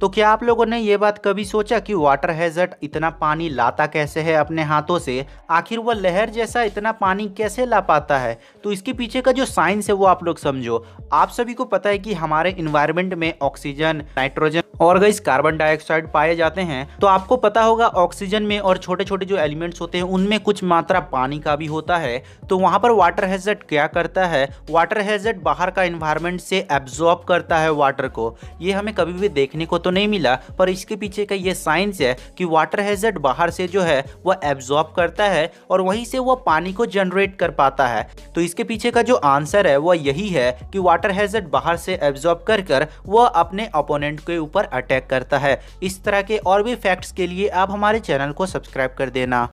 तो क्या आप लोगों ने ये बात कभी सोचा कि वाटर हैजर्ट इतना पानी लाता कैसे है अपने हाथों से आखिर वह लहर जैसा इतना पानी कैसे ला पाता है तो इसके पीछे का जो साइंस है वो आप लोग समझो आप सभी को पता है कि हमारे इन्वायरमेंट में ऑक्सीजन नाइट्रोजन और इस कार्बन डाइऑक्साइड पाए जाते हैं तो आपको पता होगा ऑक्सीजन में और छोटे छोटे जो एलिमेंट्स होते हैं उनमें कुछ मात्रा पानी का भी होता है तो वहाँ पर वाटर हैजर्ट क्या करता है वाटर हैजर्ट बाहर का इन्वायरमेंट से एब्जॉर्ब करता है वाटर को ये हमें कभी भी देखने को तो तो नहीं मिला पर इसके पीछे का ये साइंस है कि वाटर हैजर्ड बाहर से जो है वह एब्जॉर्ब करता है और वहीं से वह पानी को जनरेट कर पाता है तो इसके पीछे का जो आंसर है वह यही है कि वाटर हैजर्ड बाहर से एब्जॉर्ब कर कर वह अपने अपोनेंट के ऊपर अटैक करता है इस तरह के और भी फैक्ट्स के लिए आप हमारे चैनल को सब्सक्राइब कर देना